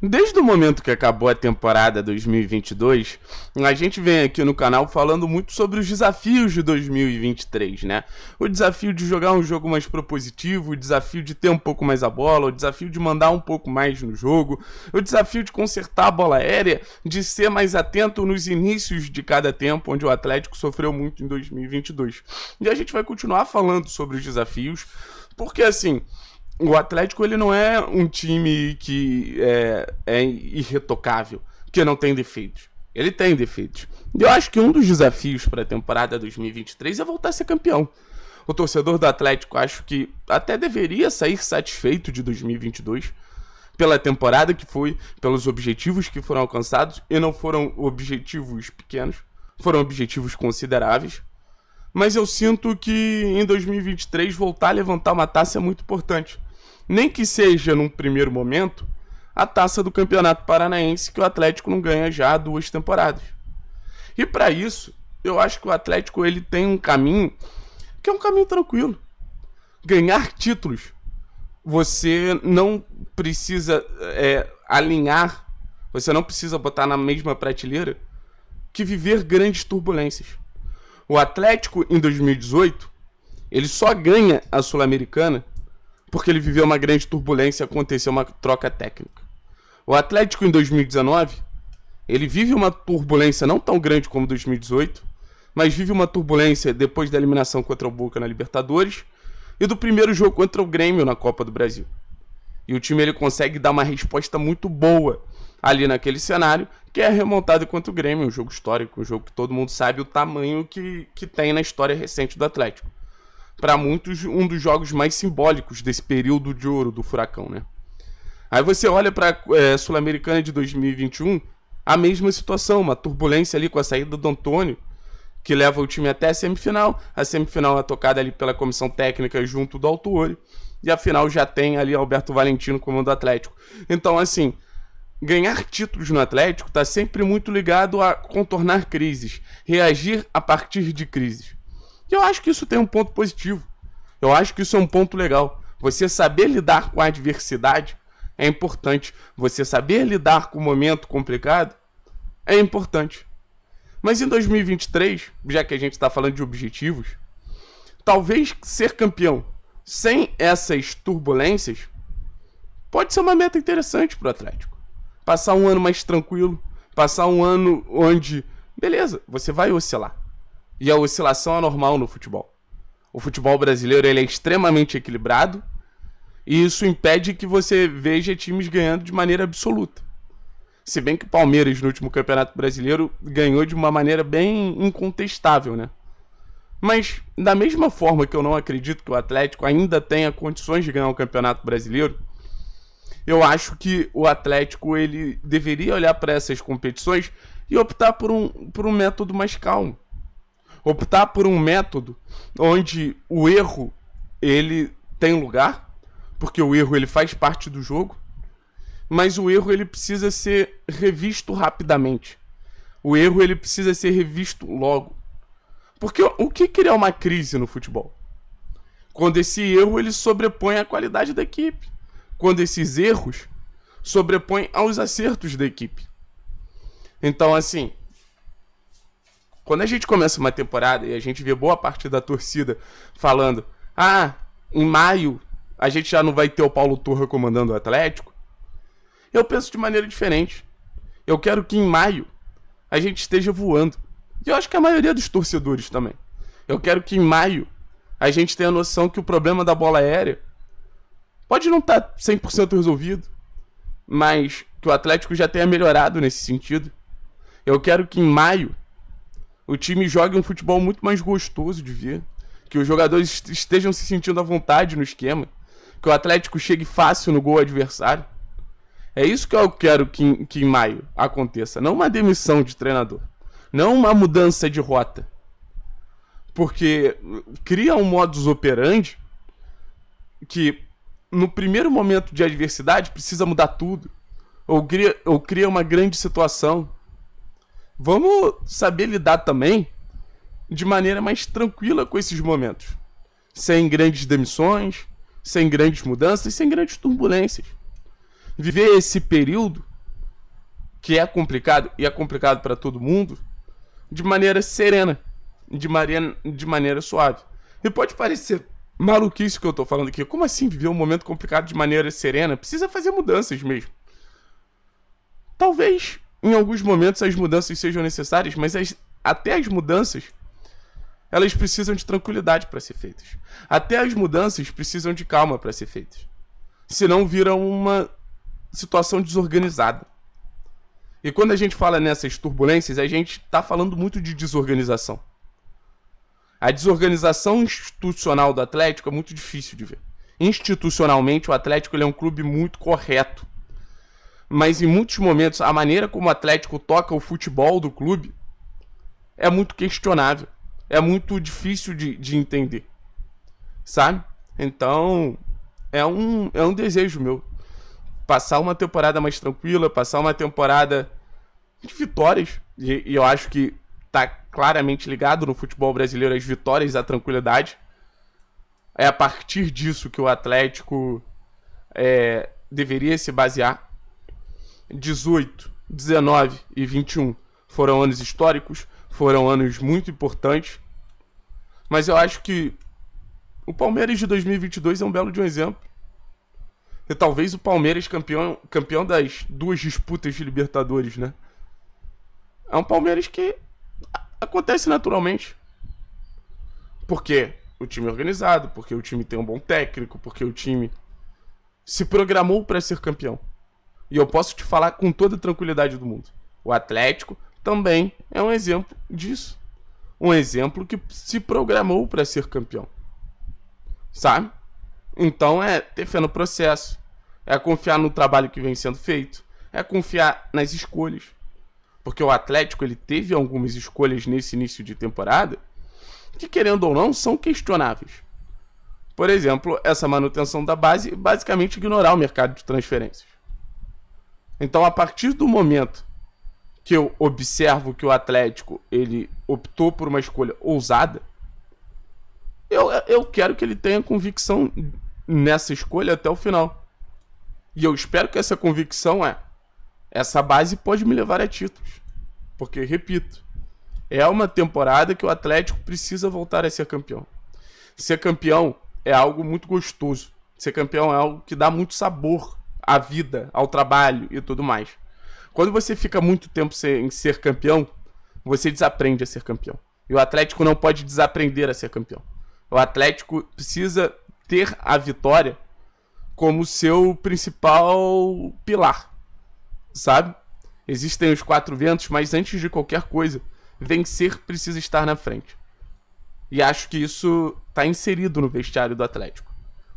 Desde o momento que acabou a temporada 2022, a gente vem aqui no canal falando muito sobre os desafios de 2023, né? O desafio de jogar um jogo mais propositivo, o desafio de ter um pouco mais a bola, o desafio de mandar um pouco mais no jogo, o desafio de consertar a bola aérea, de ser mais atento nos inícios de cada tempo, onde o Atlético sofreu muito em 2022. E a gente vai continuar falando sobre os desafios, porque assim o Atlético ele não é um time que é, é irretocável, que não tem defeitos. Ele tem defeitos. E eu acho que um dos desafios para a temporada 2023 é voltar a ser campeão. O torcedor do Atlético acho que até deveria sair satisfeito de 2022 pela temporada que foi, pelos objetivos que foram alcançados e não foram objetivos pequenos, foram objetivos consideráveis mas eu sinto que em 2023 voltar a levantar uma taça é muito importante nem que seja num primeiro momento, a taça do Campeonato Paranaense que o Atlético não ganha já há duas temporadas. E para isso, eu acho que o Atlético ele tem um caminho que é um caminho tranquilo. Ganhar títulos, você não precisa é, alinhar, você não precisa botar na mesma prateleira que viver grandes turbulências. O Atlético em 2018 ele só ganha a Sul-Americana porque ele viveu uma grande turbulência e aconteceu uma troca técnica. O Atlético em 2019, ele vive uma turbulência não tão grande como 2018, mas vive uma turbulência depois da eliminação contra o Boca na Libertadores e do primeiro jogo contra o Grêmio na Copa do Brasil. E o time ele consegue dar uma resposta muito boa ali naquele cenário, que é a remontada contra o Grêmio, um jogo histórico, um jogo que todo mundo sabe o tamanho que, que tem na história recente do Atlético para muitos, um dos jogos mais simbólicos desse período de ouro do Furacão, né? Aí você olha para é, Sul-Americana de 2021, a mesma situação, uma turbulência ali com a saída do Antônio, que leva o time até a semifinal. A semifinal é tocada ali pela comissão técnica junto do Altuori. E a final já tem ali Alberto Valentino comando o Atlético. Então, assim, ganhar títulos no Atlético está sempre muito ligado a contornar crises, reagir a partir de crises. E eu acho que isso tem um ponto positivo. Eu acho que isso é um ponto legal. Você saber lidar com a adversidade é importante. Você saber lidar com o momento complicado é importante. Mas em 2023, já que a gente está falando de objetivos, talvez ser campeão sem essas turbulências pode ser uma meta interessante para o Atlético. Passar um ano mais tranquilo, passar um ano onde, beleza, você vai oscilar. E a oscilação é normal no futebol. O futebol brasileiro ele é extremamente equilibrado e isso impede que você veja times ganhando de maneira absoluta. Se bem que o Palmeiras no último Campeonato Brasileiro ganhou de uma maneira bem incontestável, né? Mas da mesma forma que eu não acredito que o Atlético ainda tenha condições de ganhar o um Campeonato Brasileiro, eu acho que o Atlético ele deveria olhar para essas competições e optar por um, por um método mais calmo optar por um método onde o erro ele tem lugar, porque o erro ele faz parte do jogo, mas o erro ele precisa ser revisto rapidamente. O erro ele precisa ser revisto logo. Porque o que cria uma crise no futebol? Quando esse erro ele sobrepõe a qualidade da equipe. Quando esses erros sobrepõem aos acertos da equipe. Então, assim, quando a gente começa uma temporada e a gente vê boa parte da torcida falando: ah, em maio a gente já não vai ter o Paulo Turra comandando o Atlético, eu penso de maneira diferente. Eu quero que em maio a gente esteja voando. E eu acho que a maioria dos torcedores também. Eu quero que em maio a gente tenha a noção que o problema da bola aérea pode não tá estar 100% resolvido, mas que o Atlético já tenha melhorado nesse sentido. Eu quero que em maio o time jogue um futebol muito mais gostoso de ver, que os jogadores estejam se sentindo à vontade no esquema, que o Atlético chegue fácil no gol adversário. É isso que eu quero que em, que em maio aconteça, não uma demissão de treinador, não uma mudança de rota. Porque cria um modus operandi que no primeiro momento de adversidade precisa mudar tudo. Ou cria, ou cria uma grande situação Vamos saber lidar também de maneira mais tranquila com esses momentos. Sem grandes demissões, sem grandes mudanças, sem grandes turbulências. Viver esse período, que é complicado, e é complicado para todo mundo, de maneira serena, de maneira, de maneira suave. E pode parecer maluquice que eu estou falando aqui. Como assim viver um momento complicado de maneira serena? Precisa fazer mudanças mesmo. Talvez em alguns momentos as mudanças sejam necessárias, mas as, até as mudanças elas precisam de tranquilidade para ser feitas. Até as mudanças precisam de calma para ser feitas. Senão vira uma situação desorganizada. E quando a gente fala nessas turbulências, a gente está falando muito de desorganização. A desorganização institucional do Atlético é muito difícil de ver. Institucionalmente, o Atlético é um clube muito correto mas em muitos momentos a maneira como o Atlético toca o futebol do clube é muito questionável. É muito difícil de, de entender. Sabe? Então, é um, é um desejo meu. Passar uma temporada mais tranquila, passar uma temporada de vitórias. E, e eu acho que tá claramente ligado no futebol brasileiro as vitórias à tranquilidade. É a partir disso que o Atlético é, deveria se basear 18, 19 e 21 foram anos históricos, foram anos muito importantes. Mas eu acho que o Palmeiras de 2022 é um belo de um exemplo. E talvez o Palmeiras campeão, campeão das duas disputas de Libertadores, né? É um Palmeiras que acontece naturalmente. Porque o time é organizado, porque o time tem um bom técnico, porque o time se programou para ser campeão. E eu posso te falar com toda a tranquilidade do mundo. O Atlético também é um exemplo disso. Um exemplo que se programou para ser campeão. Sabe? Então é ter fé no processo, é confiar no trabalho que vem sendo feito, é confiar nas escolhas. Porque o Atlético ele teve algumas escolhas nesse início de temporada que, querendo ou não, são questionáveis. Por exemplo, essa manutenção da base basicamente ignorar o mercado de transferências. Então, a partir do momento que eu observo que o Atlético ele optou por uma escolha ousada, eu, eu quero que ele tenha convicção nessa escolha até o final. E eu espero que essa convicção é essa base pode me levar a títulos. Porque, repito, é uma temporada que o Atlético precisa voltar a ser campeão. Ser campeão é algo muito gostoso. Ser campeão é algo que dá muito sabor à vida, ao trabalho e tudo mais. Quando você fica muito tempo sem ser campeão, você desaprende a ser campeão. E o Atlético não pode desaprender a ser campeão. O Atlético precisa ter a vitória como seu principal pilar, sabe? Existem os quatro ventos, mas antes de qualquer coisa, vencer precisa estar na frente. E acho que isso está inserido no vestiário do Atlético.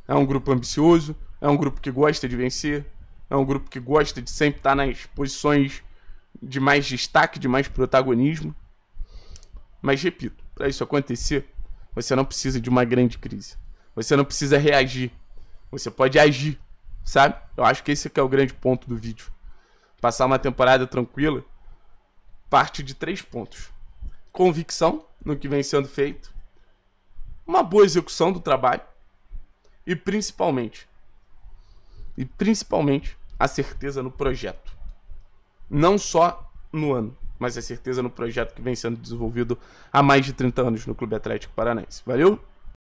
É um grupo ambicioso, é um grupo que gosta de vencer, é um grupo que gosta de sempre estar nas posições de mais destaque, de mais protagonismo. Mas repito, para isso acontecer, você não precisa de uma grande crise. Você não precisa reagir. Você pode agir, sabe? Eu acho que esse é o grande ponto do vídeo. Passar uma temporada tranquila parte de três pontos: convicção no que vem sendo feito, uma boa execução do trabalho e principalmente e principalmente a certeza no projeto. Não só no ano, mas a certeza no projeto que vem sendo desenvolvido há mais de 30 anos no Clube Atlético Paranaense. Valeu?